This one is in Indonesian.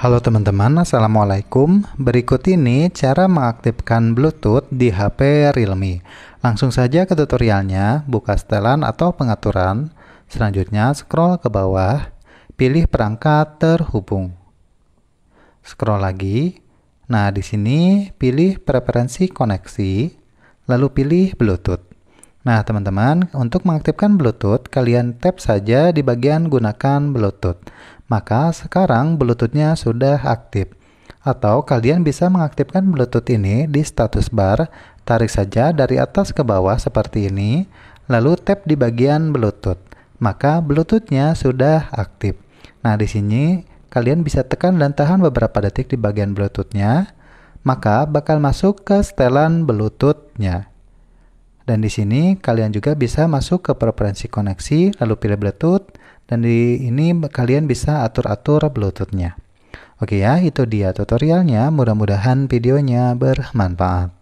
Halo teman-teman, Assalamualaikum. Berikut ini cara mengaktifkan Bluetooth di HP Realme. Langsung saja ke tutorialnya, buka setelan atau pengaturan. Selanjutnya scroll ke bawah, pilih perangkat terhubung. Scroll lagi. Nah, di sini pilih preferensi koneksi, lalu pilih Bluetooth. Nah, teman-teman, untuk mengaktifkan Bluetooth, kalian tap saja di bagian gunakan Bluetooth maka sekarang Bluetooth-nya sudah aktif. Atau kalian bisa mengaktifkan Bluetooth ini di status bar, tarik saja dari atas ke bawah seperti ini, lalu tap di bagian Bluetooth. Maka Bluetooth-nya sudah aktif. Nah, di sini kalian bisa tekan dan tahan beberapa detik di bagian Bluetooth-nya, maka bakal masuk ke setelan Bluetooth-nya. Dan di sini kalian juga bisa masuk ke preferensi koneksi, lalu pilih Bluetooth, dan di ini kalian bisa atur-atur Bluetoothnya. Oke ya, itu dia tutorialnya. Mudah-mudahan videonya bermanfaat.